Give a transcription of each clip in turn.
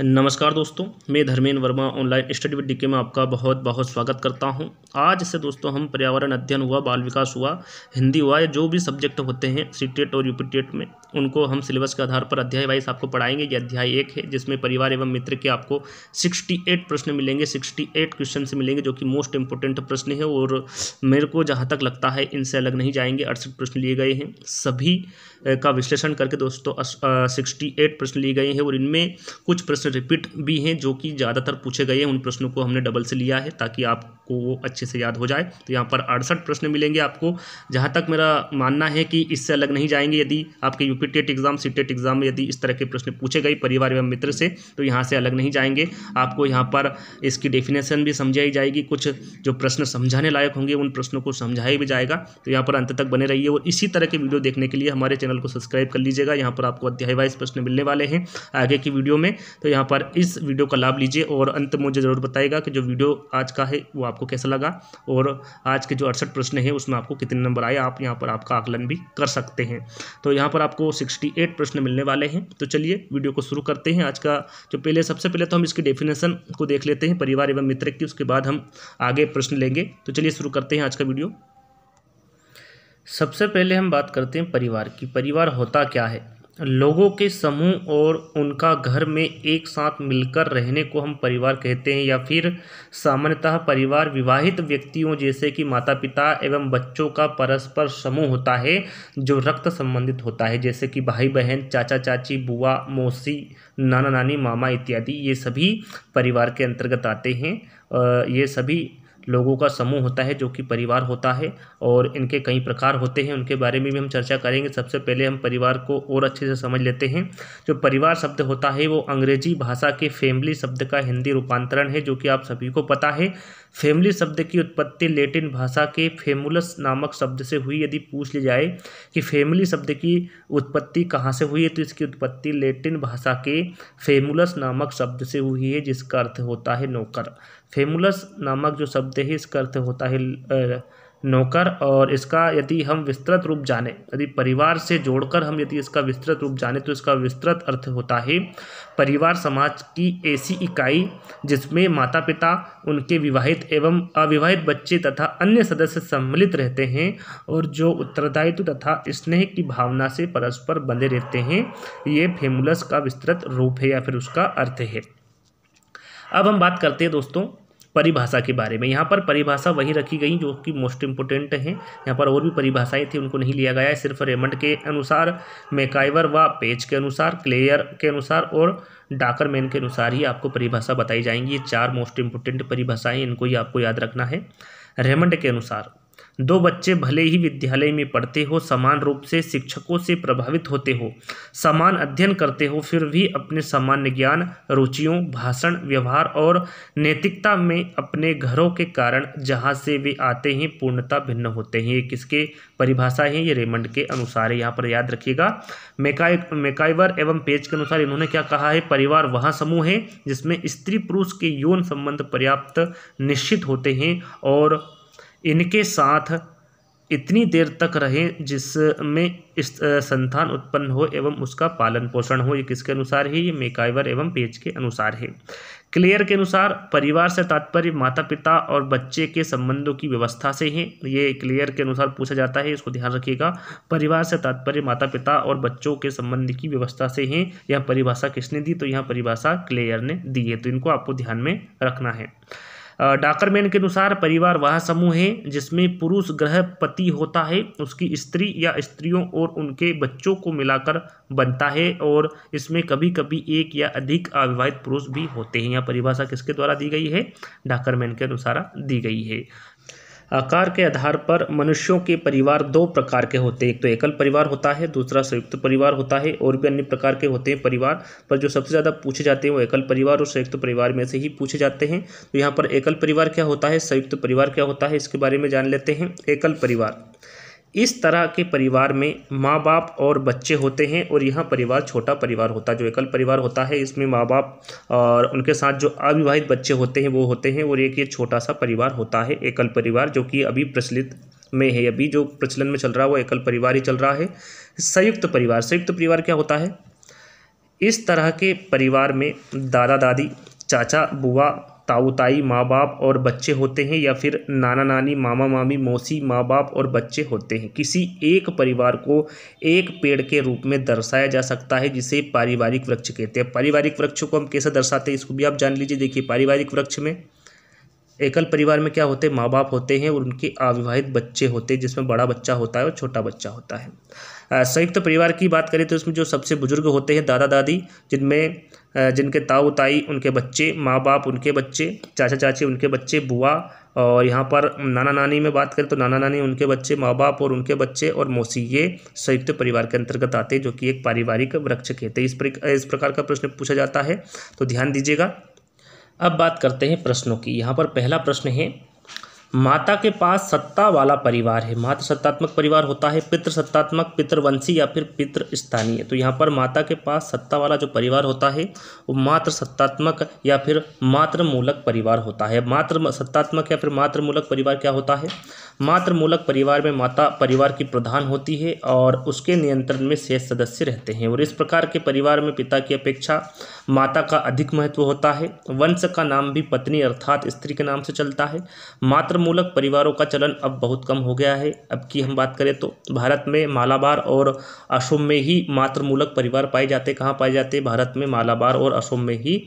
नमस्कार दोस्तों मैं Dharmendra Verma online study with DK में आपका बहुत बहुत स्वागत करता हूं आज से दोस्तों हम पर्यावरण अध्ययन हुआ बाल विकास हुआ हिंदी हुआ या जो भी सब्जेक्ट होते हैं सी e और यूपी e में उनको हम सिलेबस के आधार पर अध्याय वाइज आपको पढ़ाएंगे ये अध्याय एक है जिसमें परिवार एवं मित्र के आपको 68 प्रश्न मिलेंगे 68 क्वेश्चन से मिलेंगे जो कि मोस्ट इंपॉर्टेंट प्रश्न है और मेरे को जहाँ तक लगता है इनसे अलग नहीं जाएंगे अड़सठ प्रश्न लिए गए हैं सभी का विश्लेषण करके दोस्तों सिक्सटी प्रश्न लिए गए हैं और इनमें कुछ प्रश्न रिपीट भी हैं जो कि ज़्यादातर पूछे गए हैं उन प्रश्नों को हमने डबल से लिया है ताकि आपको वो अच्छे से याद हो जाए तो यहाँ पर अड़सठ प्रश्न मिलेंगे आपको जहाँ तक मेरा मानना है कि इससे अलग नहीं जाएंगे यदि आपके UP TET exam C TET exam में यदि इस तरह के प्रश्न पूछे गए परिवार एवं मित्र से तो यहाँ से अलग नहीं जाएंगे आपको यहाँ पर इसकी डेफिनेशन भी समझाई जाएगी कुछ जो प्रश्न समझाने लायक होंगे उन प्रश्नों को समझाया भी जाएगा तो यहाँ पर अंत तक बने रहिए और इसी तरह के वीडियो देखने के लिए हमारे चैनल को सब्सक्राइब कर लीजिएगा यहाँ पर आपको अध्याय वाइज प्रश्न मिलने वाले हैं आगे की वीडियो में तो यहाँ पर इस वीडियो का लाभ लीजिए और अंत मुझे ज़रूर बताएगा कि जो वीडियो आज का है वो आपको कैसा लगा और आज के जो अड़सठ प्रश्न हैं उसमें आपको कितने नंबर आए आप यहाँ पर आपका आकलन भी कर सकते हैं तो यहाँ पर आपको आपको 68 प्रश्न मिलने वाले हैं तो चलिए वीडियो को शुरू करते हैं आज का जो पहले सबसे पहले तो हम इसकी डेफिनेशन को देख लेते हैं परिवार एवं मित्र की उसके बाद हम आगे प्रश्न लेंगे तो चलिए शुरू करते हैं आज का वीडियो सबसे पहले हम बात करते हैं परिवार की परिवार होता क्या है लोगों के समूह और उनका घर में एक साथ मिलकर रहने को हम परिवार कहते हैं या फिर सामान्यतः परिवार विवाहित व्यक्तियों जैसे कि माता पिता एवं बच्चों का परस्पर समूह होता है जो रक्त संबंधित होता है जैसे कि भाई बहन चाचा चाची बुआ मौसी नाना नानी मामा इत्यादि ये सभी परिवार के अंतर्गत आते हैं ये सभी लोगों का समूह होता है जो कि परिवार होता है और इनके कई प्रकार होते हैं उनके बारे में भी हम चर्चा करेंगे सबसे पहले हम परिवार को और अच्छे से समझ लेते हैं जो परिवार शब्द होता है वो अंग्रेजी भाषा के फैमिली शब्द का हिंदी रूपांतरण है जो कि आप सभी को पता है फैमिली शब्द की उत्पत्ति लेटिन भाषा के फेमुलस नामक शब्द से हुई यदि पूछ ली जाए कि फैमिली शब्द की उत्पत्ति कहाँ से हुई है तो इसकी उत्पत्ति लेटिन भाषा के फेमुलस नामक शब्द से हुई है जिसका अर्थ होता है नौकर फेमुलस नामक जो शब्द है इसका अर्थ होता है नौकर और इसका यदि हम विस्तृत रूप जाने यदि परिवार से जोड़कर हम यदि इसका विस्तृत रूप जाने तो इसका विस्तृत अर्थ होता है परिवार समाज की ऐसी इकाई जिसमें माता पिता उनके विवाहित एवं अविवाहित बच्चे तथा अन्य सदस्य सम्मिलित रहते हैं और जो उत्तरदायित्व तथा स्नेह की भावना से परस्पर बंधे रहते हैं ये फेमुलस का विस्तृत रूप है या फिर उसका अर्थ है अब हम बात करते हैं दोस्तों परिभाषा के बारे में यहाँ पर परिभाषा वही रखी गई जो कि मोस्ट इम्पोर्टेंट हैं यहाँ पर और भी परिभाषाएं थी उनको नहीं लिया गया है सिर्फ रेमंड के अनुसार मेकाइवर व पेज के अनुसार क्लेयर के अनुसार और डाकर मैन के अनुसार ही आपको परिभाषा बताई जाएंगी ये चार मोस्ट इम्पोर्टेंट परिभाषाएँ इनको ही आपको याद रखना है रेमंड के अनुसार दो बच्चे भले ही विद्यालय में पढ़ते हो समान रूप से शिक्षकों से प्रभावित होते हो समान अध्ययन करते हो फिर भी अपने सामान्य ज्ञान रुचियों भाषण व्यवहार और नैतिकता में अपने घरों के कारण जहाँ से वे आते हैं पूर्णता भिन्न होते हैं ये किसके परिभाषा है ये रेमंड के अनुसार है यहाँ पर याद रखिएगा मेकाई मेकाइवर एवं पेज के अनुसार इन्होंने क्या कहा है परिवार वहाँ समूह है जिसमें स्त्री पुरुष के यौन संबंध पर्याप्त निश्चित होते हैं और इनके साथ इतनी देर तक रहे जिसमें इस संतान उत्पन्न हो एवं उसका पालन पोषण हो ये किसके अनुसार है ये मेकाइवर एवं पेज के अनुसार है क्लियर के अनुसार परिवार से तात्पर्य माता पिता और बच्चे के संबंधों की व्यवस्था से है ये क्लियर के अनुसार पूछा जाता है इसको ध्यान रखिएगा परिवार से तात्पर्य माता पिता और बच्चों के संबंध की व्यवस्था से है यह परिभाषा किसने दी तो यह परिभाषा क्लियर ने दी है तो इनको आपको ध्यान में रखना है डाकरमैन के अनुसार परिवार वह समूह है जिसमें पुरुष गृहपति होता है उसकी स्त्री या स्त्रियों और उनके बच्चों को मिलाकर बनता है और इसमें कभी कभी एक या अधिक अविवाहित पुरुष भी होते हैं यह परिभाषा किसके द्वारा दी गई है डाकरमैन के अनुसार दी गई है आकार के आधार पर मनुष्यों के परिवार दो प्रकार के होते हैं एक तो एकल परिवार होता है दूसरा संयुक्त परिवार होता है और भी अन्य प्रकार के होते हैं परिवार पर जो सबसे ज़्यादा पूछे जाते हैं वो एकल परिवार और संयुक्त परिवार में से ही पूछे जाते हैं तो यहाँ पर एकल परिवार क्या होता है संयुक्त परिवार क्या होता है इसके बारे में जान लेते हैं एकल परिवार इस तरह के परिवार में माँ बाप और बच्चे होते हैं और यह परिवार छोटा परिवार होता है जो एकल परिवार होता है इसमें माँ बाप और उनके साथ जो अविवाहित बच्चे होते हैं वो होते हैं और एक ये छोटा सा परिवार होता है एकल परिवार जो कि अभी प्रचलित में है अभी जो प्रचलन में चल रहा है वो एकल परिवार ही चल रहा है संयुक्त परिवार संयुक्त परिवार क्या होता है इस तरह के परिवार में दादा दादी चाचा बुआ ताऊ ताई माँ बाप और बच्चे होते हैं या फिर नाना नानी मामा मामी मौसी माँ बाप और बच्चे होते हैं किसी एक परिवार को एक पेड़ के रूप में दर्शाया जा सकता है जिसे पारिवारिक वृक्ष कहते हैं पारिवारिक वृक्ष को हम कैसे दर्शाते हैं इसको भी आप जान लीजिए देखिए पारिवारिक वृक्ष में एकल परिवार में क्या होते हैं माँ बाप होते हैं और उनके अविवाहित बच्चे होते हैं जिसमें बड़ा बच्चा होता है और छोटा बच्चा होता है संयुक्त परिवार की बात करें तो इसमें जो सबसे बुजुर्ग होते हैं दादा दादी जिनमें जिनके ताऊ ताई उनके बच्चे माँ बाप उनके बच्चे चाचा चाची उनके बच्चे बुआ और यहाँ पर नाना नानी में बात करें तो नाना नानी उनके बच्चे माँ बाप और उनके बच्चे और मौसी ये संयुक्त परिवार के अंतर्गत आते हैं जो कि एक पारिवारिक वृक्ष कहते हैं इस इस प्रकार का प्रश्न पूछा जाता है तो ध्यान दीजिएगा अब बात करते हैं प्रश्नों की यहाँ पर पहला प्रश्न है माता के पास सत्ता वाला परिवार है मातृ सत्तात्मक परिवार होता है पितृ सत्तात्मक पितृवंशी या फिर पितृ स्थानीय तो यहाँ पर माता के पास सत्ता वाला जो परिवार होता है वो मातृ सत्तात्मक या फिर मातृमूलक परिवार होता है मातृ सत्तात्मक या फिर मातृमूलक परिवार क्या होता है मातृमूलक परिवार में माता परिवार की प्रधान होती है और उसके नियंत्रण में शेष सदस्य रहते हैं और इस प्रकार के परिवार में पिता की अपेक्षा माता का अधिक महत्व होता है वंश का नाम भी पत्नी अर्थात स्त्री के नाम से चलता है मातृमूलक परिवारों का चलन अब बहुत कम हो गया है अब की हम बात करें तो भारत में मालाबार और अशोम में ही मातृमूलक परिवार पाए जाते कहाँ पाए जाते भारत में मालाबार और अशोम में ही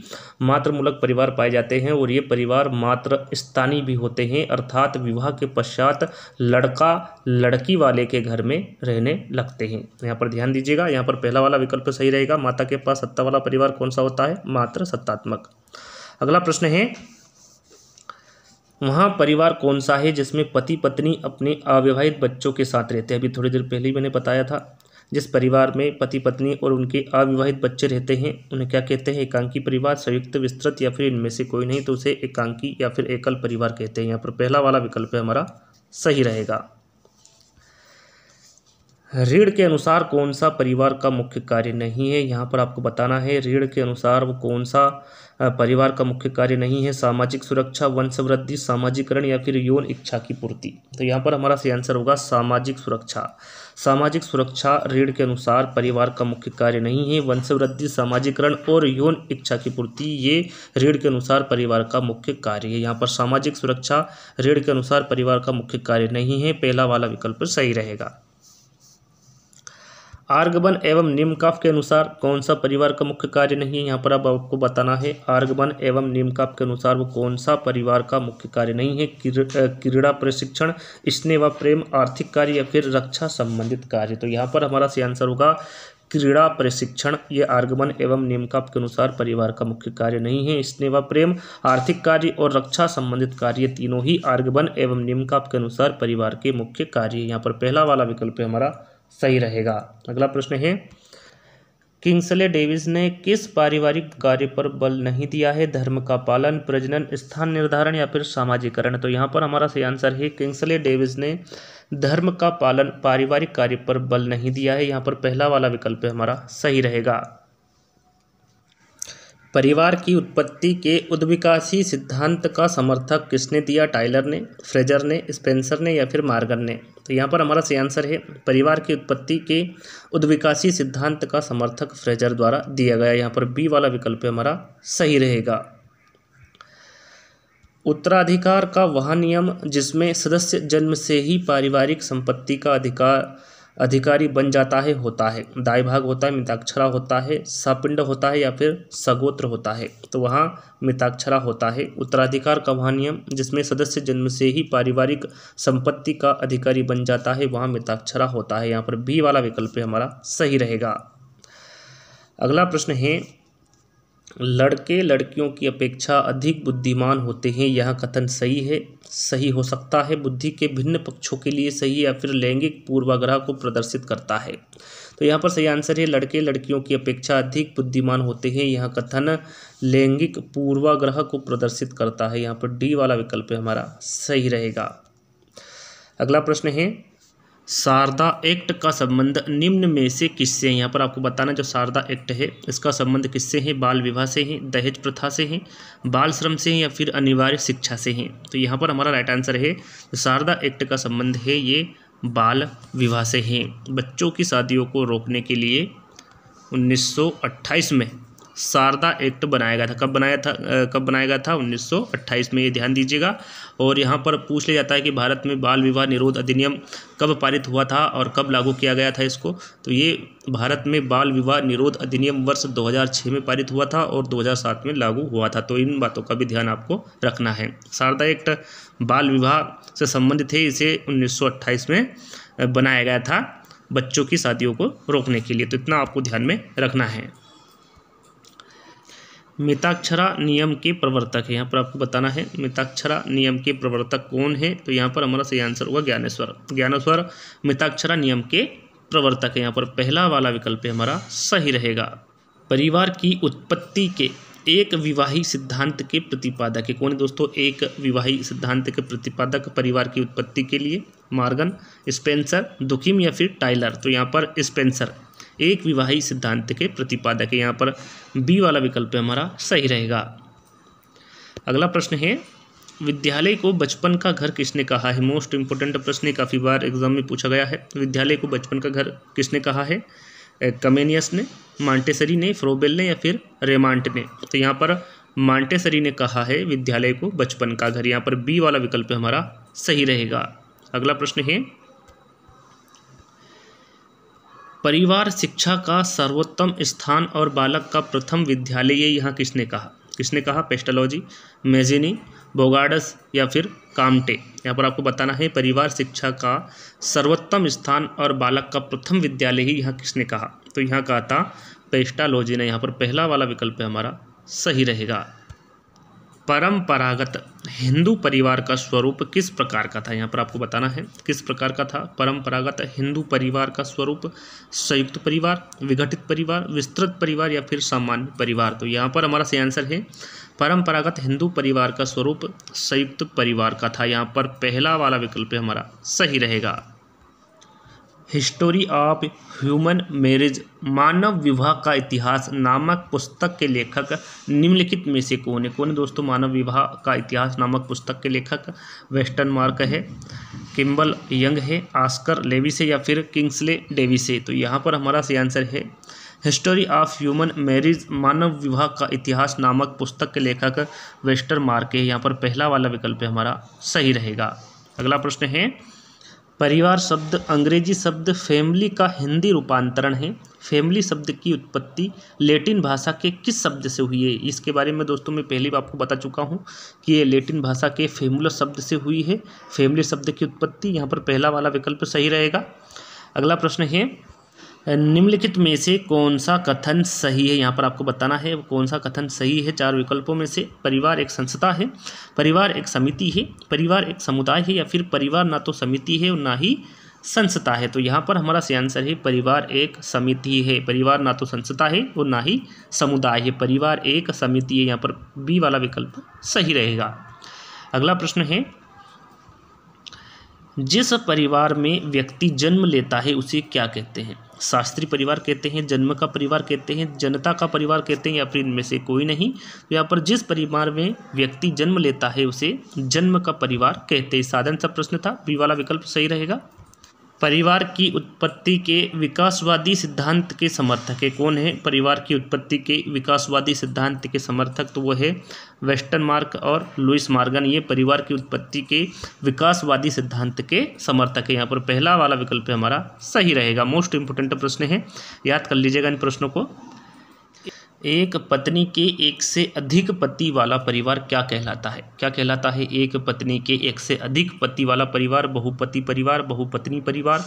मातृमूलक परिवार पाए जाते हैं और ये परिवार मात्र स्थानीय भी होते हैं अर्थात विवाह के पश्चात साथ लड़का लड़की वाले के घर में रहने लगते हैं यहाँ पर ध्यान दीजिएगा यहाँ पर पहला वाला विकल्प सही रहेगा माता के पास सत्ता वाला परिवार कौन सा होता है मात्र सत्तात्मक अगला प्रश्न है वहाँ परिवार कौन सा है जिसमें पति पत्नी अपने अविवाहित बच्चों के साथ रहते हैं अभी थोड़ी देर पहले ही मैंने बताया था जिस परिवार में पति पत्नी और उनके अविवाहित बच्चे रहते हैं उन्हें क्या कहते हैं एकांकी परिवार संयुक्त विस्तृत या फिर इनमें से कोई नहीं तो उसे एकांकी या फिर एकल परिवार कहते हैं यहाँ पर पहला वाला विकल्प है हमारा सही रहेगा ऋण के अनुसार कौन सा परिवार का मुख्य कार्य नहीं है यहाँ पर आपको बताना है ऋण के अनुसार वो कौन सा परिवार का मुख्य कार्य नहीं है सामाजिक सुरक्षा वंशवृद्धि सामाजिकरण या फिर यौन इच्छा की पूर्ति तो यहाँ पर हमारा सही आंसर होगा सामाजिक सुरक्षा सामाजिक सुरक्षा ऋण के अनुसार परिवार का मुख्य कार्य नहीं है वंशवृद्धि सामाजिकरण और यौन इच्छा की पूर्ति ये ऋण के अनुसार परिवार का मुख्य कार्य है यहाँ पर सामाजिक सुरक्षा ऋण के अनुसार परिवार का मुख्य कार्य नहीं है पहला वाला विकल्प सही रहेगा आर्गबन एवं निमकाफ के अनुसार कौन सा परिवार का मुख्य कार्य नहीं है यहाँ पर अब आपको बताना है आर्गबन एवं निमकाफ के अनुसार वो कौन सा परिवार का मुख्य कार्य नहीं है क्रीड़ा प्रशिक्षण स्नेह व प्रेम आर्थिक कार्य या फिर रक्षा संबंधित कार्य तो यहाँ पर हमारा सही आंसर होगा क्रीड़ा प्रशिक्षण ये आर्गमन एवं नियमकाप के अनुसार परिवार का मुख्य कार्य नहीं है स्नेह व प्रेम आर्थिक कार्य और रक्षा संबंधित कार्य तीनों ही आर्गमन एवं नियमकाप के अनुसार परिवार के मुख्य कार्य यहाँ पर पहला वाला विकल्प है हमारा सही रहेगा अगला प्रश्न है किंग्सले डेविस ने किस पारिवारिक कार्य पर बल नहीं दिया है धर्म का पालन प्रजनन स्थान निर्धारण या फिर सामाजिकरण तो यहाँ पर हमारा सही आंसर है किंग्सले डेविस ने धर्म का पालन पारिवारिक कार्य पर बल नहीं दिया है यहाँ पर पहला वाला विकल्प हमारा सही रहेगा परिवार की उत्पत्ति के उद्विकासी सिद्धांत का समर्थक किसने दिया टाइलर ने फ्रेजर ने स्पेंसर ने या फिर मार्गन ने तो यहाँ पर हमारा सही आंसर है परिवार की उत्पत्ति के उद्विकासी सिद्धांत का समर्थक फ्रेजर द्वारा दिया गया यहाँ पर बी वाला विकल्प हमारा सही रहेगा उत्तराधिकार का वह नियम जिसमें सदस्य जन्म से ही पारिवारिक संपत्ति का अधिकार अधिकारी बन जाता है होता है दाई भाग होता है मिताक्षरा होता है सपिंड होता है या फिर सगोत्र होता है तो वहाँ मिताक्षरा होता है उत्तराधिकार का वहाँ नियम जिसमें सदस्य जन्म से ही पारिवारिक संपत्ति का अधिकारी बन जाता है वहाँ मिताक्षरा होता है यहाँ पर बी वाला विकल्प हमारा सही रहेगा अगला प्रश्न है लड़के लड़कियों की अपेक्षा अधिक बुद्धिमान होते हैं यह कथन सही है सही हो सकता है बुद्धि के भिन्न पक्षों के लिए सही या फिर लैंगिक पूर्वाग्रह को प्रदर्शित करता है तो यहाँ पर सही आंसर है लड़के लड़कियों की अपेक्षा अधिक बुद्धिमान होते हैं यह कथन लैंगिक पूर्वाग्रह को प्रदर्शित करता है यहाँ पर डी वाला विकल्प हमारा सही रहेगा अगला प्रश्न है शारदा एक्ट का संबंध निम्न में से किससे है यहाँ पर आपको बताना जो शारदा एक्ट है इसका संबंध किससे है बाल विवाह से है दहेज प्रथा से है बाल श्रम से है या फिर अनिवार्य शिक्षा से है तो यहाँ पर हमारा राइट आंसर है तो शारदा एक्ट का संबंध है ये बाल विवाह से है बच्चों की शादियों को रोकने के लिए 1928 में शारदा एक्ट बनाया गया था कब बनाया था कब बनाया गया था 1928 में ये ध्यान दीजिएगा और यहाँ पर पूछ लिया जाता है कि भारत में बाल विवाह निरोध अधिनियम कब पारित हुआ था और कब लागू किया गया था इसको तो ये भारत में बाल विवाह निरोध अधिनियम वर्ष 2006 में पारित हुआ था और 2007 में लागू हुआ था तो इन बातों का भी ध्यान आपको रखना है शारदा एक्ट बाल विवाह से संबंधित है इसे उन्नीस में बनाया गया था बच्चों की शादियों को रोकने के लिए तो इतना आपको ध्यान में रखना है मिताक्षरा नियम के प्रवर्तक है यहाँ पर आपको बताना है मिताक्षरा नियम के प्रवर्तक कौन है तो यहाँ पर हमारा सही आंसर होगा ज्ञानेश्वर ज्ञानेश्वर मिताक्षरा नियम के प्रवर्तक है यहाँ पर पहला वाला विकल्प हमारा सही रहेगा परिवार की उत्पत्ति के एक विवाही सिद्धांत के प्रतिपादक है कौन है दोस्तों एक विवाही सिद्धांत के प्रतिपादक परिवार की उत्पत्ति के लिए मार्गन स्पेंसर दुखिम या फिर टाइलर तो यहाँ पर स्पेंसर एक विवाही सिद्धांत के प्रतिपादक है यहाँ पर बी वाला विकल्प हमारा सही रहेगा अगला प्रश्न है विद्यालय को बचपन का घर किसने कहा है मोस्ट इम्पोर्टेंट प्रश्न काफ़ी बार एग्जाम में पूछा गया है विद्यालय को बचपन का घर किसने कहा है कमेनियस ने मांटेसरी ने फ्रोबेल ने या फिर रेमांट ने तो यहाँ पर मांटेसरी ने कहा है विद्यालय को बचपन का घर यहाँ पर बी वाला विकल्प हमारा सही रहेगा अगला प्रश्न है परिवार शिक्षा का सर्वोत्तम स्थान और बालक का प्रथम विद्यालय ये यहाँ किसने कहा किसने कहा पेस्टोलॉजी मेजिनी बोगाडस या फिर कामटे यहाँ पर आपको बताना है परिवार शिक्षा का सर्वोत्तम स्थान और बालक का प्रथम विद्यालय ही यहाँ किसने कहा तो यहाँ कहा था पेस्टालोजी ने यहाँ पर पहला वाला विकल्प हमारा सही रहेगा परंपरागत हिंदू परिवार का स्वरूप किस प्रकार का था यहाँ पर आपको बताना है किस प्रकार का था परंपरागत हिंदू परिवार का स्वरूप संयुक्त परिवार विघटित परिवार विस्तृत परिवार या फिर सामान्य परिवार तो यहाँ पर हमारा सही आंसर है परंपरागत हिंदू परिवार का स्वरूप संयुक्त परिवार का था यहाँ पर पहला वाला विकल्प हमारा सही रहेगा हिस्टोरी ऑफ ह्यूमन मैरिज मानव विवाह का इतिहास नामक पुस्तक के लेखक निम्नलिखित में से कौन है कौन है दोस्तों मानव विवाह का इतिहास नामक पुस्तक के लेखक वेस्टर्न मार्क है किम्बल यंग है आस्कर लेवी से या फिर किंग्सले डेवी से तो यहाँ पर हमारा सही आंसर है हिस्टोरी ऑफ ह्यूमन मैरिज मानव विवाह का इतिहास नामक पुस्तक के लेखक वेस्टर्न मार्क है यहाँ पर पहला वाला विकल्प हमारा सही रहेगा अगला प्रश्न है परिवार शब्द अंग्रेजी शब्द फैमिली का हिंदी रूपांतरण है फैमिली शब्द की उत्पत्ति लेटिन भाषा के किस शब्द से हुई है इसके बारे में दोस्तों मैं पहले भी आपको बता चुका हूँ कि ये लेटिन भाषा के फेमुला शब्द से हुई है फैमिली शब्द की उत्पत्ति यहाँ पर पहला वाला विकल्प सही रहेगा अगला प्रश्न है निम्नलिखित में से कौन सा कथन सही है यहाँ पर आपको बताना है कौन सा कथन सही है चार विकल्पों में से परिवार एक संस्था है परिवार एक समिति है परिवार एक समुदाय है या फिर परिवार ना तो समिति है और ना ही संस्था है तो यहाँ पर हमारा सही आंसर है परिवार एक समिति है परिवार ना तो संस्था है और ना ही समुदाय है परिवार एक समिति है यहाँ पर बी वाला विकल्प सही रहेगा अगला प्रश्न है जिस परिवार में व्यक्ति जन्म लेता है उसे क्या कहते हैं शास्त्री परिवार कहते हैं जन्म का परिवार कहते हैं जनता का परिवार कहते हैं या फिर इनमें से कोई नहीं तो यहाँ पर जिस परिवार में व्यक्ति जन्म लेता है उसे जन्म का परिवार कहते हैं साधन सा प्रश्न था बी वाला विकल्प सही रहेगा परिवार की उत्पत्ति के विकासवादी सिद्धांत के समर्थक है कौन है परिवार की उत्पत्ति के विकासवादी सिद्धांत के समर्थक तो वो है वेस्टर्न मार्क और लुइस मार्गन ये परिवार की उत्पत्ति के विकासवादी सिद्धांत के समर्थक है यहाँ पर पहला वाला विकल्प हमारा सही रहेगा मोस्ट इंपोर्टेंट प्रश्न है याद कर लीजिएगा इन प्रश्नों को एक पत्नी के एक से अधिक पति वाला परिवार क्या कहलाता है क्या कहलाता है एक पत्नी के एक से अधिक पति वाला परिवार बहुपति परिवार बहुपत्नी परिवार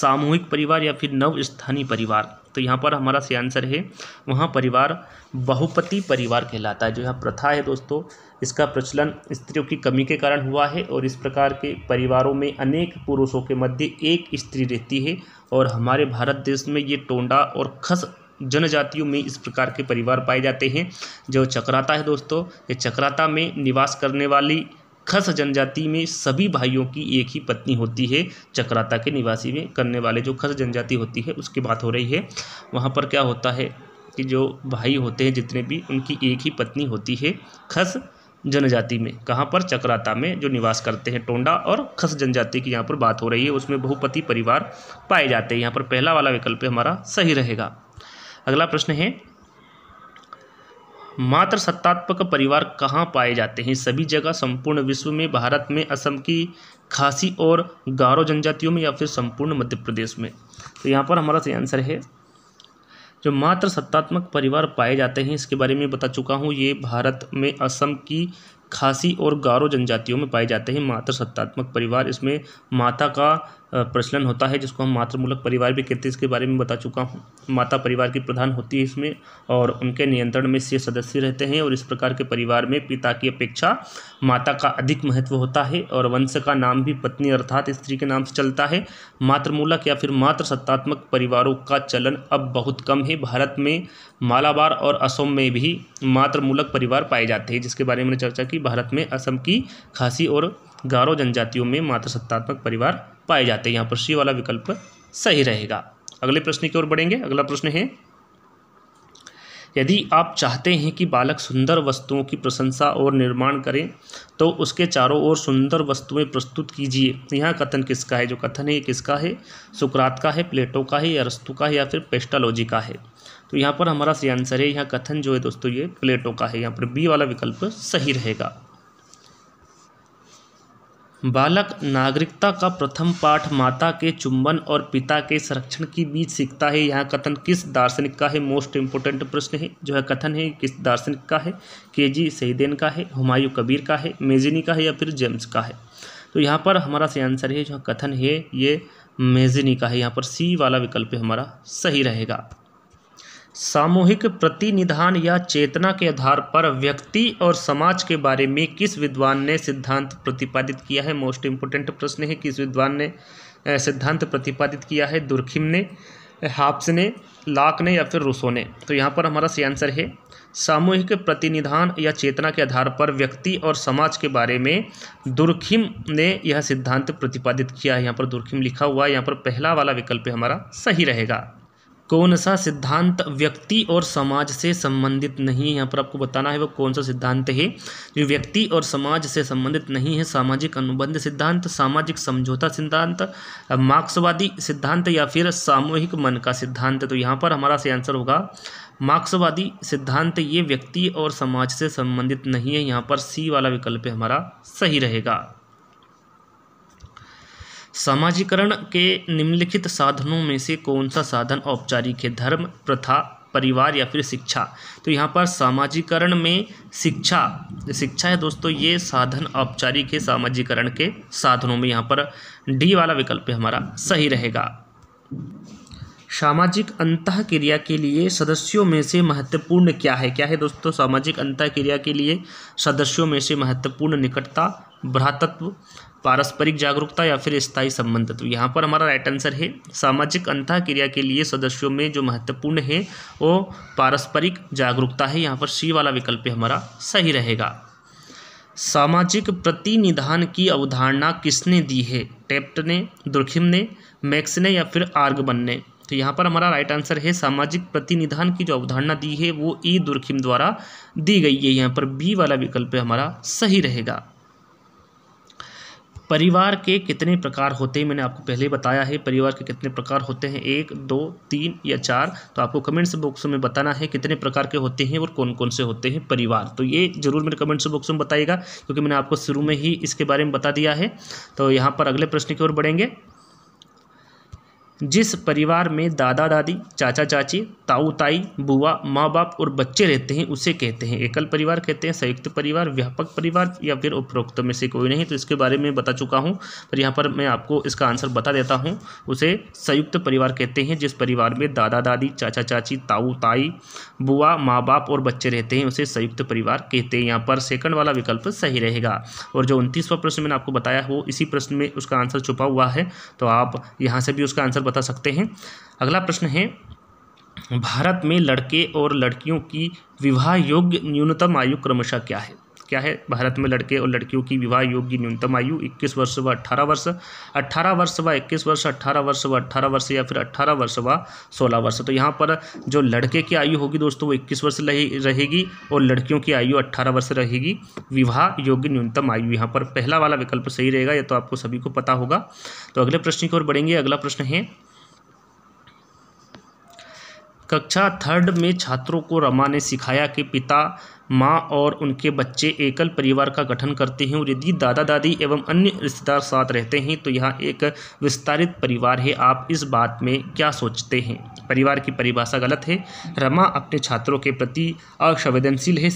सामूहिक परिवार या फिर नव स्थानीय परिवार तो यहाँ पर हमारा सही आंसर है वहाँ परिवार बहुपति परिवार कहलाता है जो यहाँ प्रथा है दोस्तों इसका प्रचलन स्त्रियों की कमी के कारण हुआ है और इस प्रकार के परिवारों में अनेक पुरुषों के मध्य एक स्त्री रहती है और हमारे भारत देश में ये टोंडा और खस जनजातियों में इस प्रकार के परिवार पाए जाते हैं जो चक्राता है दोस्तों ये चक्राता में निवास करने वाली खस जनजाति में सभी भाइयों की एक ही पत्नी होती है चक्राता के निवासी में करने वाले जो खस जनजाति होती है उसकी बात हो रही है वहाँ पर क्या होता है कि जो भाई होते हैं जितने भी उनकी एक ही पत्नी होती है खस जनजाति में कहाँ पर चक्राता में जो निवास करते हैं टोंडा और खस जनजाति की यहाँ पर बात हो रही है उसमें बहुपति परिवार पाए जाते हैं यहाँ पर पहला वाला विकल्प हमारा सही रहेगा अगला प्रश्न है मात्र सत्तात्मक परिवार कहाँ पाए जाते हैं सभी जगह संपूर्ण विश्व में भारत में असम की खासी और गारो जनजातियों में या फिर संपूर्ण मध्य प्रदेश में तो यहाँ पर हमारा सही आंसर है जो मात्र सत्तात्मक परिवार पाए जाते हैं इसके बारे में बता चुका हूँ ये भारत में असम की खासी और गारो जनजातियों में पाए जाते हैं मात्र सत्तात्मक परिवार इसमें माता का प्रचलन होता है जिसको हम मातृमूलक परिवार भी कहते हैं इसके बारे में बता चुका हूँ माता परिवार की प्रधान होती है इसमें और उनके नियंत्रण में से सदस्य रहते हैं और इस प्रकार के परिवार में पिता की अपेक्षा माता का अधिक महत्व होता है और वंश का नाम भी पत्नी अर्थात स्त्री के नाम से चलता है मातृमूलक या फिर मातृ सत्तात्मक परिवारों का चलन अब बहुत कम है भारत में मालाबार और असम में भी मातृमूलक परिवार पाए जाते हैं जिसके बारे में चर्चा की भारत में असम की खासी और गारो जनजातियों में मातृसत्तात्मक परिवार पाए जाते हैं यहाँ पर सी वाला विकल्प सही रहेगा अगले प्रश्न की ओर बढ़ेंगे अगला प्रश्न है यदि आप चाहते हैं कि बालक सुंदर वस्तुओं की प्रशंसा और निर्माण करें तो उसके चारों ओर सुंदर वस्तुएं प्रस्तुत कीजिए यहाँ कथन किसका है जो कथन है किसका है सुकरात का है प्लेटो का है या रस्तु का है या फिर पेस्टालोजी का है तो यहाँ पर हमारा सही आंसर है यहाँ कथन जो है दोस्तों ये प्लेटो का है यहाँ पर बी वाला विकल्प सही रहेगा बालक नागरिकता का प्रथम पाठ माता के चुंबन और पिता के संरक्षण के बीच सीखता है यहाँ कथन किस दार्शनिक का है मोस्ट इम्पोर्टेंट प्रश्न है जो है कथन है किस दार्शनिक का है के जी सहीदेन का है हुमायूं कबीर का है मेजिनी का है या फिर जेम्स का है तो यहाँ पर हमारा सही आंसर है जो कथन है ये मेजिनी का है यहाँ पर सी वाला विकल्प हमारा सही रहेगा सामूहिक प्रतिनिधान या चेतना के आधार पर व्यक्ति और समाज के बारे में किस विद्वान ने सिद्धांत प्रतिपादित किया है मोस्ट इम्पोर्टेंट प्रश्न है किस विद्वान ने सिद्धांत प्रतिपादित किया है दुर्खिम ने हाप्स ने लाक ने या फिर रूसो ने तो यहाँ पर हमारा सही आंसर है सामूहिक प्रतिनिधान या चेतना के आधार पर व्यक्ति और समाज के बारे में दुर्खिम ने यह सिद्धांत प्रतिपादित किया है यहाँ पर दुर्खिम लिखा हुआ है यहाँ पर पहला वाला विकल्प हमारा सही रहेगा कौन सा सिद्धांत व्यक्ति और समाज से संबंधित नहीं है यहाँ पर आपको बताना है वो कौन सा सिद्धांत है जो व्यक्ति और समाज से संबंधित नहीं है सामाजिक अनुबंध सिद्धांत सामाजिक समझौता सिद्धांत मार्क्सवादी सिद्धांत या फिर सामूहिक मन का सिद्धांत तो यहाँ पर हमारा से आंसर होगा मार्क्सवादी सिद्धांत ये व्यक्ति और समाज से संबंधित नहीं है यहाँ पर सी वाला विकल्प हमारा सही रहेगा समाजीकरण के निम्नलिखित साधनों में से कौन सा साधन औपचारिक है धर्म प्रथा परिवार या फिर शिक्षा तो यहाँ पर सामाजिकरण में शिक्षा शिक्षा है दोस्तों ये साधन औपचारिक है सामाजिकरण के साधनों में यहाँ पर डी वाला विकल्प हमारा सही रहेगा सामाजिक अंत क्रिया के लिए सदस्यों में से महत्वपूर्ण क्या है क्या है दोस्तों सामाजिक अंत क्रिया के लिए सदस्यों में से महत्वपूर्ण निकटता भ्रातत्व पारस्परिक जागरूकता या फिर स्थायी संबंध तो यहाँ पर हमारा राइट आंसर है सामाजिक अंतः क्रिया के लिए सदस्यों में जो महत्वपूर्ण है वो पारस्परिक जागरूकता है यहाँ पर सी वाला विकल्प हमारा सही रहेगा सामाजिक प्रतिनिधान की अवधारणा किसने दी है टेप्ट ने दुर्खिम ने मैक्स ने या फिर आर्गबन ने तो यहाँ पर हमारा राइट आंसर है सामाजिक प्रतिनिधान की जो अवधारणा दी है वो ई दुर्खिम द्वारा दी गई है यहाँ पर बी वाला विकल्प हमारा सही रहेगा परिवार के कितने प्रकार होते हैं मैंने आपको पहले बताया है परिवार के कितने प्रकार होते हैं एक दो तीन या चार तो आपको कमेंट्स बॉक्स में बताना है कितने प्रकार के होते हैं और कौन कौन से होते हैं परिवार तो ये जरूर मेरे कमेंट्स बॉक्स में बताइएगा क्योंकि मैंने आपको शुरू में ही इसके बारे में बता दिया है तो यहाँ पर अगले प्रश्न की ओर बढ़ेंगे जिस परिवार में दादा दादी चाचा चाची ताऊ ताई बुआ माँ बाप और बच्चे रहते हैं उसे कहते हैं एकल परिवार कहते हैं संयुक्त परिवार व्यापक परिवार या फिर उपरोक्त में से कोई नहीं तो इसके बारे में बता चुका हूँ पर यहाँ पर मैं आपको इसका आंसर बता देता हूँ उसे संयुक्त परिवार कहते हैं जिस परिवार में दादा दादी चाचा चाची ताऊ ताई बुआ माँ बाप और बच्चे रहते हैं उसे संयुक्त परिवार कहते हैं यहाँ पर सेकंड वाला विकल्प सही रहेगा और जो उनतीसवां प्रश्न मैंने आपको बताया वो इसी प्रश्न में उसका आंसर छुपा हुआ है तो आप यहाँ से भी उसका आंसर बता सकते हैं अगला प्रश्न है भारत में लड़के और लड़कियों की विवाह योग्य न्यूनतम आयु क्रमशः क्या है क्या है भारत में लड़के और लड़कियों की विवाह योग्य न्यूनतम आयु 21 वर्ष व 18 वर्ष 18 वर्ष व 21 वर्ष 18 वर्ष व 18 वर्ष या फिर 18 वर्ष व 16 वर्ष तो यहाँ पर जो लड़के की आयु होगी दोस्तों वो इक्कीस वर्ष रहेगी और लड़कियों की आयु अट्ठारह वर्ष रहेगी विवाह योग्य न्यूनतम आयु यहाँ पर पहला वाला विकल्प सही रहेगा यह तो आपको सभी को पता होगा तो अगले प्रश्न की ओर बढ़ेंगे अगला प्रश्न है कक्षा थर्ड में छात्रों को रमा ने सिखाया कि पिता माँ और उनके बच्चे एकल परिवार का गठन करते हैं और यदि दादा दादी एवं अन्य रिश्तेदार साथ रहते हैं तो यह एक विस्तारित परिवार है आप इस बात में क्या सोचते हैं परिवार की परिभाषा गलत है रमा अपने छात्रों के प्रति असंवेदनशील है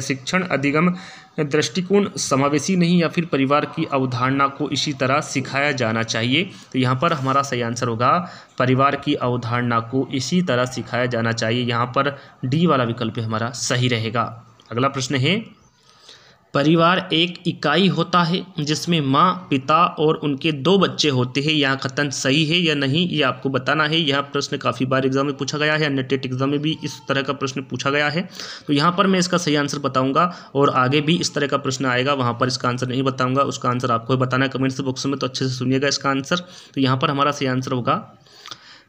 शिक्षण अधिगम दृष्टिकोण समावेशी नहीं या फिर परिवार की अवधारणा को इसी तरह सिखाया जाना चाहिए तो यहाँ पर हमारा सही आंसर होगा परिवार की अवधारणा को इसी तरह सिखाया जाना चाहिए यहाँ पर डी वाला विकल्प हमारा सही रहेगा अगला प्रश्न है परिवार एक इकाई होता है जिसमें माँ पिता और उनके दो बच्चे होते हैं यहाँ कथन सही है या नहीं ये आपको बताना है यह प्रश्न काफ़ी बार एग्जाम में पूछा गया है अन्य टेट एग्जाम में भी इस तरह का प्रश्न पूछा गया है तो यहाँ पर मैं इसका सही आंसर बताऊंगा और आगे भी इस तरह का प्रश्न आएगा वहाँ पर इसका आंसर नहीं बताऊँगा उसका आंसर आपको बताना है कमेंट्स बॉक्स में तो अच्छे से सुनिएगा इसका आंसर तो यहाँ पर हमारा सही आंसर होगा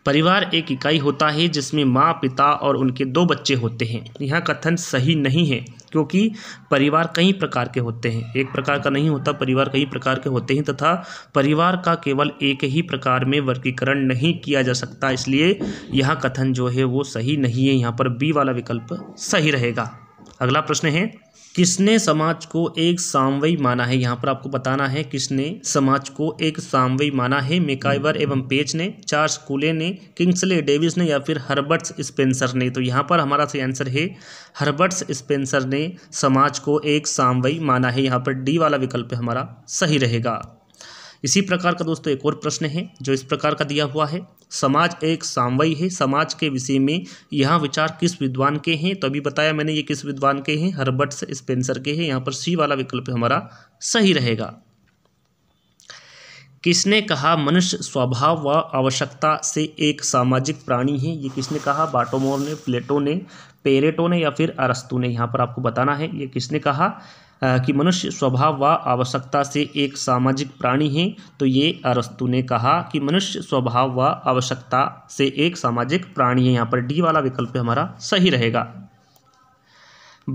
परिवार एक इकाई होता है जिसमें माँ पिता और उनके दो बच्चे होते हैं यह कथन सही नहीं है क्योंकि परिवार कई प्रकार के होते हैं एक प्रकार का नहीं होता परिवार कई प्रकार के होते हैं तथा परिवार का केवल एक ही प्रकार में वर्गीकरण नहीं किया जा सकता इसलिए यह कथन जो है वो सही नहीं है यहाँ पर बी वाला विकल्प सही रहेगा अगला प्रश्न है किसने समाज को एक सामवयी माना है यहाँ पर आपको बताना है किसने समाज को एक सामवयी माना है मेकाइवर एवं पेच ने चार्ल्स कूले ने किंग्सले डेविस ने या फिर हर्बर्ट्स स्पेंसर ने तो यहाँ पर हमारा सही आंसर है हर्बर्ट्स स्पेंसर ने समाज को एक सामवयी माना है यहाँ पर डी वाला विकल्प हमारा सही रहेगा इसी प्रकार का दोस्तों एक और प्रश्न है जो इस प्रकार का दिया हुआ है समाज एक सामवय है समाज के विषय में यहाँ विचार किस विद्वान के हैं तो अभी बताया मैंने ये किस विद्वान के हैं हर्बर्ट स्पेंसर के हैं यहाँ पर सी वाला विकल्प हमारा सही रहेगा किसने कहा मनुष्य स्वभाव व आवश्यकता से एक सामाजिक प्राणी है ये किसने कहा बाटोमोर ने प्लेटो ने पेरेटो ने या फिर अरस्तु ने यहाँ पर आपको बताना है ये किसने कहा कि मनुष्य स्वभाव व आवश्यकता से एक सामाजिक प्राणी है तो ये अरस्तु ने कहा कि मनुष्य स्वभाव व आवश्यकता से एक सामाजिक प्राणी है यहाँ पर डी वाला विकल्प हमारा सही रहेगा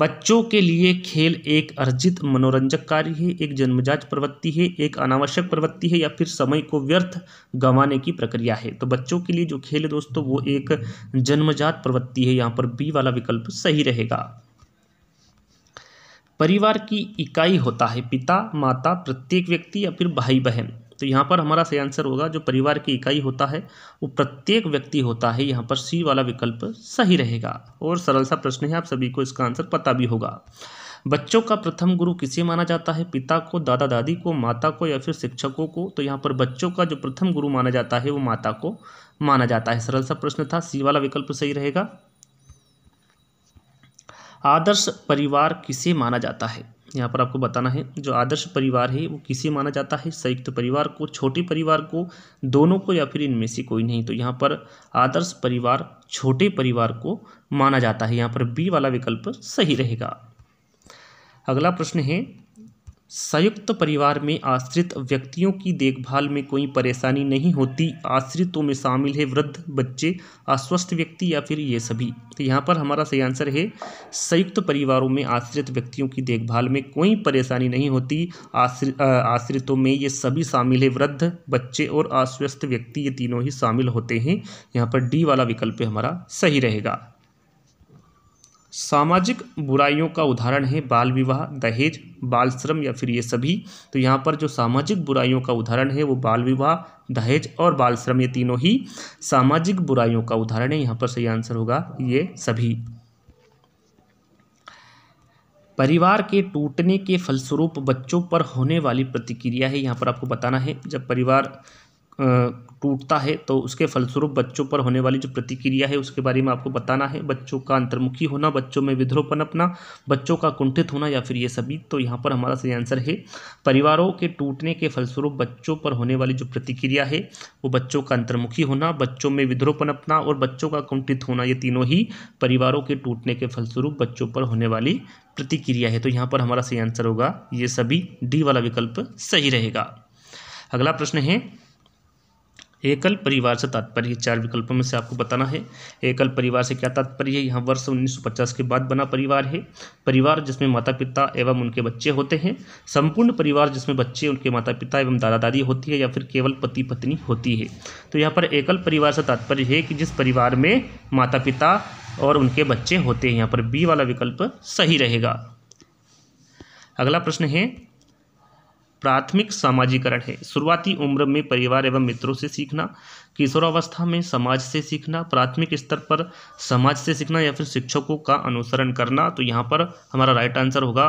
बच्चों के लिए खेल एक अर्जित मनोरंजक कार्य है एक जन्मजात प्रवृत्ति है एक अनावश्यक प्रवृत्ति है या फिर समय को व्यर्थ गंवाने की प्रक्रिया है तो बच्चों के लिए जो खेल है दोस्तों वो एक जन्मजात प्रवृत्ति है यहाँ पर बी वाला विकल्प सही रहेगा परिवार की इकाई होता है पिता माता प्रत्येक व्यक्ति या फिर भाई बहन तो यहाँ पर हमारा सही आंसर होगा जो परिवार की इकाई होता है वो प्रत्येक व्यक्ति होता है यहाँ पर सी वाला विकल्प सही रहेगा और सरल सा प्रश्न है आप सभी को इसका आंसर पता भी होगा बच्चों का प्रथम गुरु किसे माना जाता है पिता को दादा दादी को माता को या फिर शिक्षकों को तो यहाँ पर बच्चों का जो प्रथम गुरु माना जाता है वो माता को माना जाता है सरल सा प्रश्न था सी वाला विकल्प सही रहेगा आदर्श परिवार किसे माना जाता है यहाँ पर आपको बताना है जो आदर्श परिवार है वो किसे माना जाता है संयुक्त परिवार को छोटे परिवार को दोनों को या फिर इनमें से कोई नहीं तो यहाँ पर आदर्श परिवार छोटे परिवार को माना जाता है यहाँ पर बी वाला विकल्प सही रहेगा अगला प्रश्न है संयुक्त परिवार में आश्रित व्यक्तियों की देखभाल में कोई परेशानी नहीं होती आश्रितों में शामिल है वृद्ध बच्चे अस्वस्थ व्यक्ति या फिर ये सभी तो यहाँ पर हमारा सही आंसर है संयुक्त परिवारों में आश्रित व्यक्तियों की देखभाल में कोई परेशानी नहीं होती आश्रित आश्रितों में ये सभी शामिल है वृद्ध बच्चे और अस्वस्थ व्यक्ति ये तीनों ही शामिल होते हैं यहाँ पर डी वाला विकल्प हमारा सही रहेगा सामाजिक बुराइयों का उदाहरण है बाल विवाह दहेज बाल श्रम या फिर ये सभी तो यहाँ पर जो सामाजिक बुराइयों का उदाहरण है वो बाल विवाह दहेज और बाल श्रम ये तीनों ही सामाजिक बुराइयों का उदाहरण है यहाँ पर सही आंसर होगा ये सभी परिवार के टूटने के फलस्वरूप बच्चों पर होने वाली प्रतिक्रिया है यहाँ पर आपको बताना है जब परिवार टूटता है तो उसके फलस्वरूप बच्चों पर होने वाली जो प्रतिक्रिया है उसके बारे में आपको बताना है बच्चों का अंतर्मुखी होना बच्चों में विद्रोह पनपना बच्चों का कुंठित होना या फिर ये सभी तो यहाँ पर हमारा सही आंसर है परिवारों के टूटने के फलस्वरूप बच्चों पर होने वाली जो प्रतिक्रिया है वो बच्चों का अंतर्मुखी होना बच्चों में विद्रोह पनपना और बच्चों का कुंठित होना ये तीनों ही परिवारों के टूटने के फलस्वरूप बच्चों पर होने वाली प्रतिक्रिया है तो यहाँ पर हमारा सही आंसर होगा ये सभी डी वाला विकल्प सही रहेगा अगला प्रश्न है एकल परिवार से तात्पर्य चार विकल्पों में से आपको बताना है एकल परिवार से क्या तात्पर्य है यहाँ वर्ष 1950 के बाद बना परिवार है परिवार जिसमें माता पिता एवं उनके बच्चे होते हैं संपूर्ण परिवार जिसमें बच्चे उनके माता पिता एवं दादा दादी होती है या फिर केवल पति पत्नी होती है तो यहाँ पर एकल परिवार से तात्पर्य है कि जिस परिवार में माता पिता और उनके बच्चे होते हैं यहाँ पर बी वाला विकल्प सही रहेगा अगला प्रश्न है प्राथमिक सामाजिकरण है शुरुआती उम्र में परिवार एवं मित्रों से सीखना किशोरावस्था में समाज से सीखना प्राथमिक स्तर पर समाज से सीखना या फिर शिक्षकों का अनुसरण करना तो यहाँ पर हमारा राइट आंसर होगा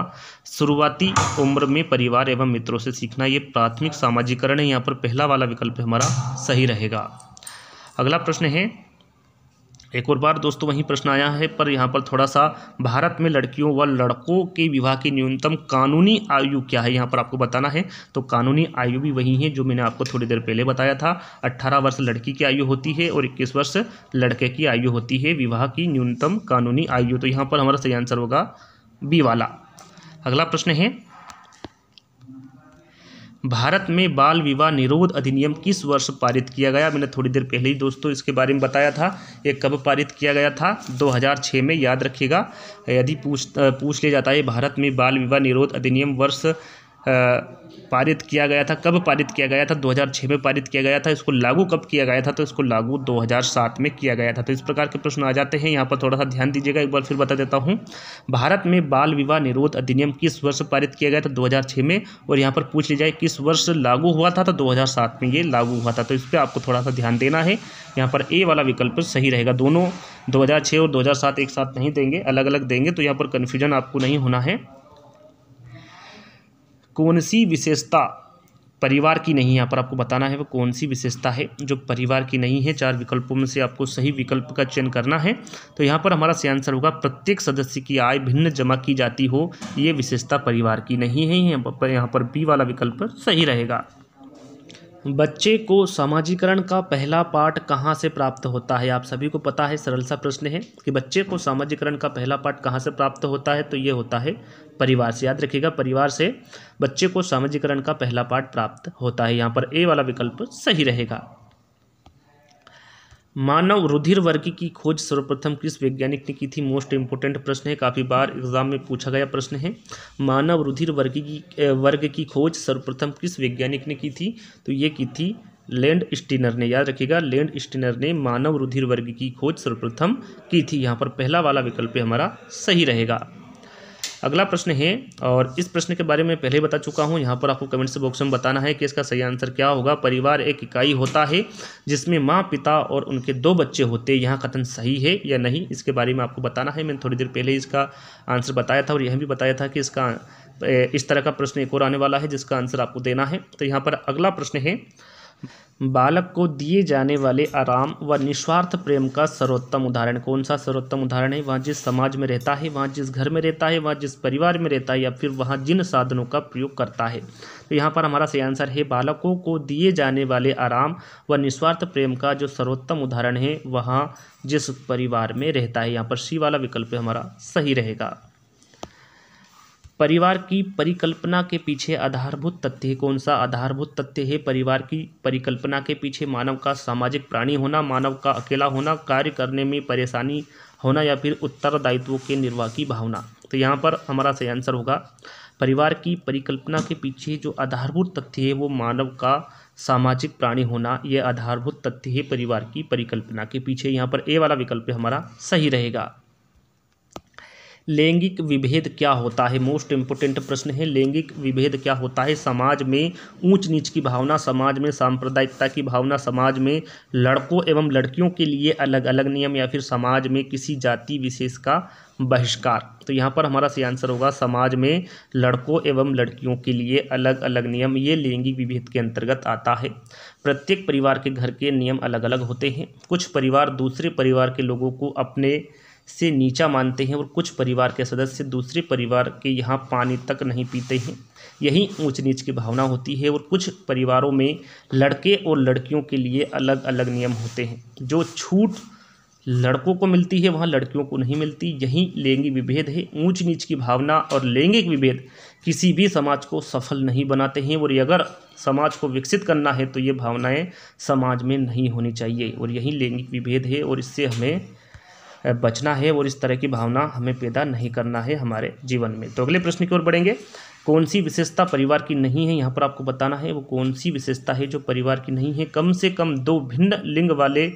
शुरुआती उम्र में परिवार एवं मित्रों से सीखना ये प्राथमिक सामाजिकरण है यहाँ पर पहला वाला विकल्प हमारा सही रहेगा अगला प्रश्न है एक और बार दोस्तों वहीं प्रश्न आया है पर यहाँ पर थोड़ा सा भारत में लड़कियों व लड़कों के विवाह की न्यूनतम कानूनी आयु क्या है यहाँ पर आपको बताना है तो कानूनी आयु भी वही है जो मैंने आपको थोड़ी देर पहले बताया था अट्ठारह वर्ष लड़की की आयु होती है और इक्कीस वर्ष लड़के की आयु होती है विवाह की न्यूनतम कानूनी आयु तो यहाँ पर हमारा सही आंसर होगा बी वाला अगला प्रश्न है भारत में बाल विवाह निरोध अधिनियम किस वर्ष पारित किया गया मैंने थोड़ी देर पहले ही दोस्तों इसके बारे में बताया था ये कब पारित किया गया था 2006 में याद रखिएगा यदि पूछ पूछ लिया जाता है भारत में बाल विवाह निरोध अधिनियम वर्ष पारित किया गया था कब पारित किया गया था 2006 में पारित किया गया था इसको लागू कब किया गया था तो इसको लागू 2007 में किया गया था तो इस प्रकार के प्रश्न आ जाते हैं यहाँ पर थोड़ा सा ध्यान दीजिएगा एक बार फिर बता देता हूँ भारत में बाल विवाह निरोध अधिनियम किस वर्ष पारित किया गया था दो में और यहाँ पर पूछ लिया जाए किस वर्ष लागू हुआ था तो दो में ये लागू हुआ था तो इस पर आपको थोड़ा सा ध्यान देना है यहाँ पर ए वाला विकल्प सही रहेगा दोनों 2006 और 2007 एक साथ नहीं देंगे अलग अलग देंगे तो यहाँ पर कन्फ्यूजन आपको नहीं होना है कौन सी विशेषता परिवार की नहीं यहाँ पर आपको बताना है वो कौन सी विशेषता है जो परिवार की नहीं है चार विकल्पों में से आपको सही विकल्प का चयन करना है तो यहाँ पर हमारा सही आंसर होगा प्रत्येक सदस्य की आय भिन्न जमा की जाती हो ये विशेषता परिवार की नहीं है यहाँ पर यहाँ पर बी वाला विकल्प सही रहेगा बच्चे को सामाजिकरण का पहला पाठ कहाँ से प्राप्त होता है आप सभी को पता है सरल सा प्रश्न है कि बच्चे को सामाजिकरण का पहला पाठ कहाँ से प्राप्त होता है तो ये होता है परिवार से याद रखिएगा परिवार से बच्चे को सामाजिकरण का पहला पाठ प्राप्त होता है यहाँ पर ए वाला विकल्प सही रहेगा मानव रुधिर वर्ग की खोज सर्वप्रथम किस वैज्ञानिक ने की थी मोस्ट इंपोर्टेंट प्रश्न है काफ़ी बार एग्जाम में पूछा गया प्रश्न है मानव रुधिर वर्ग की वर्ग की खोज सर्वप्रथम किस वैज्ञानिक ने की थी तो ये की थी लैंड स्टिनर ने याद रखिएगा लैंड स्टिनर ने मानव रुधिर वर्ग की खोज सर्वप्रथम की थी यहाँ पर पहला वाला विकल्प हमारा सही रहेगा अगला प्रश्न है और इस प्रश्न के बारे में पहले बता चुका हूँ यहाँ पर आपको कमेंट्स बॉक्स में बताना है कि इसका सही आंसर क्या होगा परिवार एक इकाई होता है जिसमें माँ पिता और उनके दो बच्चे होते हैं यहाँ कथन सही है या नहीं इसके बारे में आपको बताना है मैंने थोड़ी देर पहले इसका आंसर बताया था और यह भी बताया था कि इसका इस तरह का प्रश्न एक और आने वाला है जिसका आंसर आपको देना है तो यहाँ पर अगला प्रश्न है बालक को दिए जाने वाले आराम व निस्वार्थ प्रेम का सर्वोत्तम उदाहरण कौन सा सर्वोत्तम उदाहरण है वहाँ जिस समाज में रहता है वहाँ जिस घर में रहता है वहाँ जिस परिवार में रहता है या फिर वहाँ जिन साधनों का प्रयोग करता है तो यहाँ पर हमारा सही आंसर है बालकों को दिए जाने वाले आराम व निस्वार्थ प्रेम का जो सर्वोत्तम उदाहरण है वहाँ जिस परिवार में रहता है यहाँ पर सी वाला विकल्प हमारा सही रहेगा परिवार की परिकल्पना के पीछे आधारभूत तथ्य कौन सा आधारभूत तथ्य है परिवार की परिकल्पना के पीछे मानव का सामाजिक प्राणी होना मानव का अकेला होना कार्य करने में परेशानी होना या फिर उत्तरदायित्व के निर्वाह की भावना तो यहाँ पर हमारा सही आंसर होगा परिवार की परिकल्पना के पीछे जो आधारभूत तथ्य है वो मानव का सामाजिक प्राणी होना यह आधारभूत तथ्य है परिवार की परिकल्पना के पीछे यहाँ पर ए वाला विकल्प हमारा सही रहेगा लैंगिक विभेद क्या होता है मोस्ट इम्पोर्टेंट प्रश्न है लैंगिक विभेद क्या होता है समाज में ऊंच नीच की भावना समाज में सांप्रदायिकता की भावना समाज में लड़कों एवं लड़कियों के लिए अलग अलग नियम या फिर समाज में किसी जाति विशेष का बहिष्कार तो यहाँ पर हमारा सही आंसर होगा समाज में लड़कों एवं लड़कियों के लिए अलग अलग नियम ये लैंगिक विभेद के अंतर्गत आता है प्रत्येक परिवार के घर के नियम अलग अलग होते हैं कुछ परिवार दूसरे परिवार के लोगों को अपने से नीचा मानते हैं और कुछ परिवार के सदस्य दूसरे परिवार के यहाँ पानी तक नहीं पीते हैं यही ऊंच नीच की भावना होती है और कुछ परिवारों में लड़के और लड़कियों के लिए अलग अलग नियम होते हैं जो छूट लड़कों को मिलती है वहाँ लड़कियों को नहीं मिलती यही लैंगिक विभेद है ऊंच नीच की भावना और लैंगिक विभेद किसी भी समाज को सफल नहीं बनाते हैं और अगर समाज को विकसित करना है तो ये भावनाएं समाज में नहीं होनी चाहिए और यही लैंगिक विभेद है और इससे हमें बचना है और इस तरह की भावना हमें पैदा नहीं करना है हमारे जीवन में तो अगले प्रश्न की ओर बढ़ेंगे कौन सी विशेषता परिवार की नहीं है यहाँ पर आपको बताना है वो कौन सी विशेषता है जो परिवार की नहीं है कम से कम दो भिन्न लिंग वाले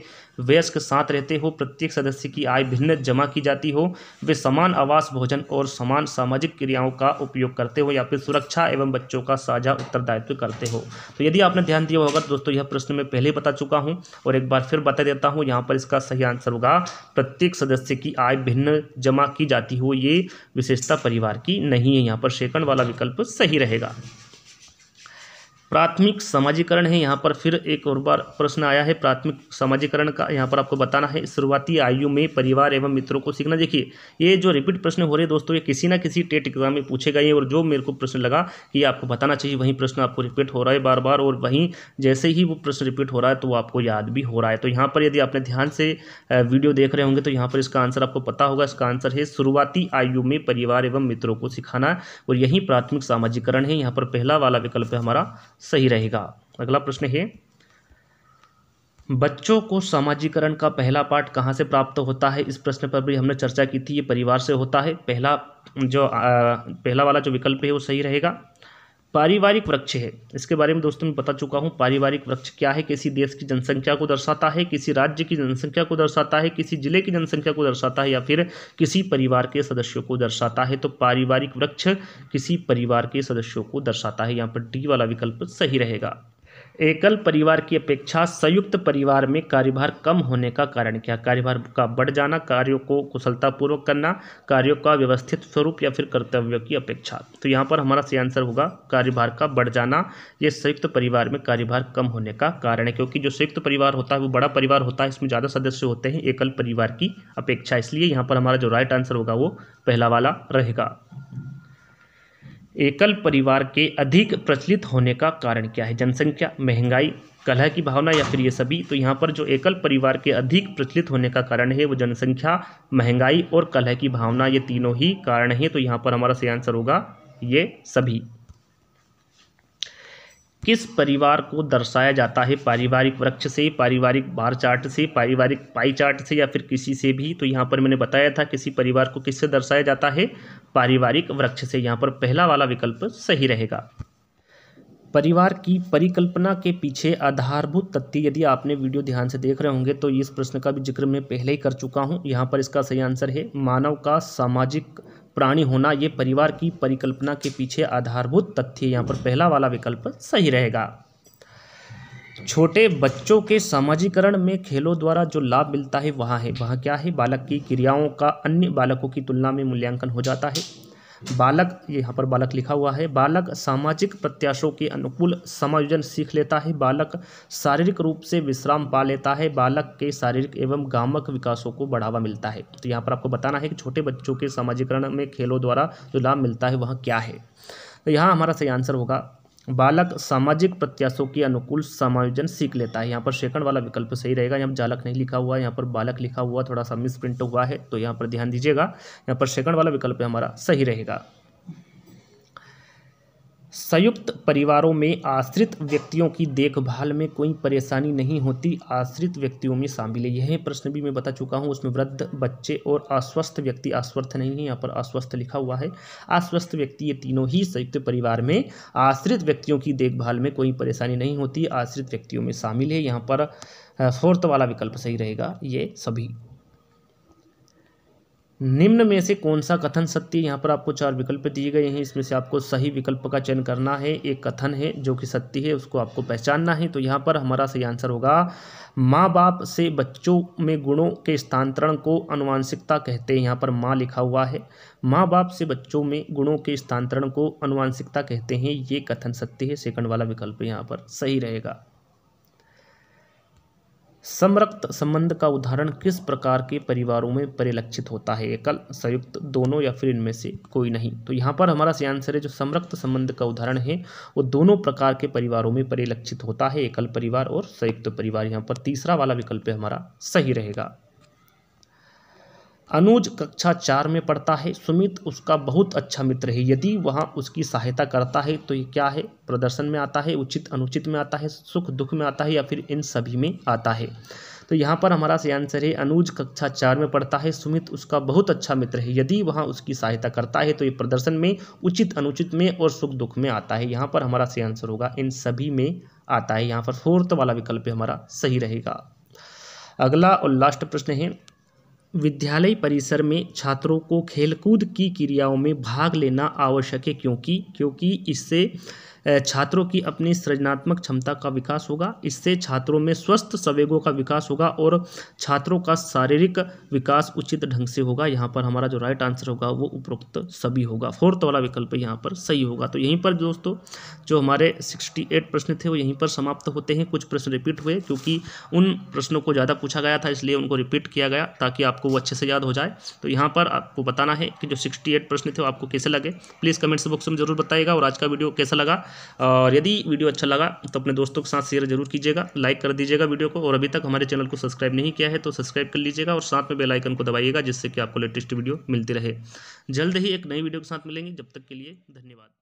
वयस्क साथ रहते हो प्रत्येक सदस्य की आय भिन्न जमा की जाती हो वे समान आवास भोजन और समान सामाजिक क्रियाओं का उपयोग करते हो या फिर सुरक्षा एवं बच्चों का साझा उत्तरदायित्व करते हो तो यदि आपने ध्यान दिया होगा तो दोस्तों यह प्रश्न मैं पहले बता चुका हूँ और एक बार फिर बता देता हूँ यहाँ पर इसका सही आंसर होगा प्रत्येक सदस्य की आय भिन्न जमा की जाती हो ये विशेषता परिवार की नहीं है यहाँ पर सेकंड वाला विकल्प सही रहेगा प्राथमिक समाजीकरण है यहाँ पर फिर एक और बार प्रश्न आया है प्राथमिक समाजीकरण का यहाँ पर आपको बताना है शुरुआती आयु में परिवार एवं मित्रों को सीखना देखिए ये जो रिपीट प्रश्न हो रहे हैं दोस्तों ये किसी ना किसी टेट एग्जाम में पूछे गए हैं और जो मेरे को प्रश्न लगा कि आपको बताना चाहिए वही प्रश्न आपको रिपीट हो रहा है बार बार और वहीं जैसे ही वो प्रश्न रिपीट हो रहा है तो वो आपको याद भी हो रहा है तो यहाँ पर यदि आपने ध्यान से वीडियो देख रहे होंगे तो यहाँ पर इसका आंसर आपको पता होगा इसका आंसर है शुरुआती आयु में परिवार एवं मित्रों को सिखाना और यही प्राथमिक सामाजिकरण है यहाँ पर पहला वाला विकल्प है हमारा सही रहेगा अगला प्रश्न है बच्चों को सामाजिकरण का पहला पाठ कहाँ से प्राप्त होता है इस प्रश्न पर भी हमने चर्चा की थी ये परिवार से होता है पहला जो आ, पहला वाला जो विकल्प है वो सही रहेगा पारिवारिक वृक्ष है इसके बारे में दोस्तों मैं बता चुका हूँ पारिवारिक वृक्ष क्या है किसी देश की जनसंख्या को दर्शाता है किसी राज्य की जनसंख्या को दर्शाता है किसी जिले की जनसंख्या को दर्शाता है या फिर किसी परिवार के सदस्यों को दर्शाता है तो पारिवारिक वृक्ष किसी परिवार के सदस्यों को दर्शाता है यहाँ पर डी वाला विकल्प सही रहेगा एकल परिवार की अपेक्षा संयुक्त परिवार में कार्यभार कम होने का कारण क्या कार्यभार का बढ़ जाना कार्यों को कुशलतापूर्वक करना कार्यों का व्यवस्थित स्वरूप या फिर कर्तव्य की अपेक्षा तो यहाँ पर हमारा सही आंसर होगा कार्यभार का बढ़ जाना ये संयुक्त परिवार में कार्यभार कम होने का कारण है क्योंकि जो संयुक्त परिवार होता है वो बड़ा परिवार होता है इसमें ज़्यादा सदस्य होते हैं एकल परिवार की अपेक्षा इसलिए यहाँ पर हमारा जो राइट आंसर होगा वो पहला वाला रहेगा एकल परिवार के अधिक प्रचलित होने का कारण क्या है जनसंख्या महंगाई कलह की भावना या फिर ये सभी तो यहाँ पर जो एकल परिवार के अधिक प्रचलित होने का कारण है वो जनसंख्या महंगाई और कलह की भावना ये तीनों ही कारण हैं तो यहाँ पर हमारा सही आंसर होगा ये सभी किस परिवार को दर्शाया जाता है पारिवारिक वृक्ष से पारिवारिक बार चार्ट से पारिवारिक पाई चार्ट से या फिर किसी से भी तो यहाँ पर मैंने बताया था किसी परिवार को किससे दर्शाया जाता है पारिवारिक वृक्ष से यहाँ पर पहला वाला विकल्प सही रहेगा परिवार की परिकल्पना के पीछे आधारभूत तथ्य यदि आपने वीडियो ध्यान से देख रहे होंगे तो इस प्रश्न का भी जिक्र मैं पहले ही कर चुका हूँ यहाँ पर इसका सही आंसर है मानव का सामाजिक प्राणी होना ये परिवार की परिकल्पना के पीछे आधारभूत तथ्य यहाँ पर पहला वाला विकल्प सही रहेगा छोटे बच्चों के सामाजिकरण में खेलों द्वारा जो लाभ मिलता है वहाँ है वहाँ क्या है बालक की क्रियाओं का अन्य बालकों की तुलना में मूल्यांकन हो जाता है बालक यहाँ पर बालक लिखा हुआ है बालक सामाजिक प्रत्याशों के अनुकूल समायोजन सीख लेता है बालक शारीरिक रूप से विश्राम पा लेता है बालक के शारीरिक एवं गामक विकासों को बढ़ावा मिलता है तो यहाँ पर आपको बताना है कि छोटे बच्चों के सामाजिकरण में खेलों द्वारा जो लाभ मिलता है वह क्या है तो यहाँ हमारा सही आंसर होगा बालक सामाजिक प्रत्याशों के अनुकूल समायोजन सीख लेता है यहाँ पर सेकंड वाला विकल्प सही रहेगा यहाँ पर जालक नहीं लिखा हुआ है यहाँ पर बालक लिखा हुआ थोड़ा सा मिस प्रिंट हुआ है तो यहाँ पर ध्यान दीजिएगा यहाँ पर सेकंड वाला विकल्प हमारा सही रहेगा संयुक्त परिवारों में आश्रित व्यक्तियों की देखभाल में कोई परेशानी नहीं होती आश्रित व्यक्तियों में शामिल है यह प्रश्न भी मैं बता चुका हूँ उसमें वृद्ध बच्चे और अस्वस्थ व्यक्ति अस्वस्थ नहीं है यहाँ पर अस्वस्थ लिखा हुआ है अस्वस्थ व्यक्ति ये तीनों ही संयुक्त परिवार में आश्रित व्यक्तियों की देखभाल में कोई परेशानी नहीं होती आश्रित व्यक्तियों में शामिल है यहाँ पर फोर्थ वाला विकल्प सही रहेगा ये सभी निम्न में से कौन सा कथन सत्य यहाँ पर आपको चार विकल्प दिए गए हैं इसमें से आपको सही विकल्प का चयन करना है एक कथन है जो कि सत्य है उसको आपको पहचानना है तो यहाँ पर हमारा सही आंसर होगा माँ बाप से बच्चों में गुणों के स्थानांतरण को अनुवांशिकता कहते हैं यहाँ पर माँ लिखा हुआ है माँ बाप से बच्चों में गुणों के स्थानांतरण को अनुवांशिकता कहते हैं ये कथन सत्य है सेकंड वाला विकल्प यहाँ पर सही रहेगा समरक्त संबंध का उदाहरण किस प्रकार के परिवारों में परिलक्षित होता है एकल संयुक्त दोनों या फिर इनमें से कोई नहीं तो यहाँ पर हमारा सही आंसर है जो समरक्त संबंध का उदाहरण है वो दोनों प्रकार के परिवारों में परिलक्षित होता है एकल परिवार और संयुक्त परिवार यहाँ पर तीसरा वाला विकल्प हमारा सही रहेगा अनुज कक्षा चार में पढ़ता है सुमित उसका बहुत अच्छा मित्र है यदि वह उसकी सहायता करता है तो ये क्या है प्रदर्शन में आता है उचित अनुचित में आता है सुख दुख में आता है या फिर इन सभी में आता है तो यहाँ पर हमारा सही आंसर है अनुज कक्षा चार में पढ़ता है सुमित उसका बहुत अच्छा मित्र है यदि वहाँ उसकी सहायता करता है तो ये प्रदर्शन में उचित अनुचित में और सुख दुख में आता है यहाँ पर हमारा सही आंसर होगा इन सभी में आता है यहाँ पर फोर्थ वाला विकल्प हमारा सही रहेगा अगला और लास्ट प्रश्न है विद्यालय परिसर में छात्रों को खेलकूद की क्रियाओं में भाग लेना आवश्यक है क्योंकि क्योंकि इससे छात्रों की अपनी सृजनात्मक क्षमता का विकास होगा इससे छात्रों में स्वस्थ संवेगों का विकास होगा और छात्रों का शारीरिक विकास उचित ढंग से होगा यहाँ पर हमारा जो राइट आंसर होगा वो उपरोक्त सभी होगा फोर्थ वाला विकल्प यहाँ पर सही होगा तो यहीं पर दोस्तों जो हमारे सिक्सटी एट प्रश्न थे वो यहीं पर समाप्त होते हैं कुछ प्रश्न रिपीट हुए क्योंकि उन प्रश्नों को ज़्यादा पूछा गया था इसलिए उनको रिपीट किया गया ताकि आपको वो अच्छे से याद हो जाए तो यहाँ पर आपको बताना है कि जो सिक्सटी एट प्रश्न थे वो आपको कैसे लगे प्लीज़ कमेंट्स बॉक्स में जरूर बताइएगा और आज का वीडियो कैसा लगा और यदि वीडियो अच्छा लगा तो अपने दोस्तों के साथ शेयर जरूर कीजिएगा लाइक कर दीजिएगा वीडियो को और अभी तक हमारे चैनल को सब्सक्राइब नहीं किया है तो सब्सक्राइब कर लीजिएगा और साथ में बेलाइकन को दबाइएगा जिससे कि आपको लेटेस्ट वीडियो मिलती रहे जल्द ही एक नई वीडियो के साथ मिलेंगे जब तक के लिए धन्यवाद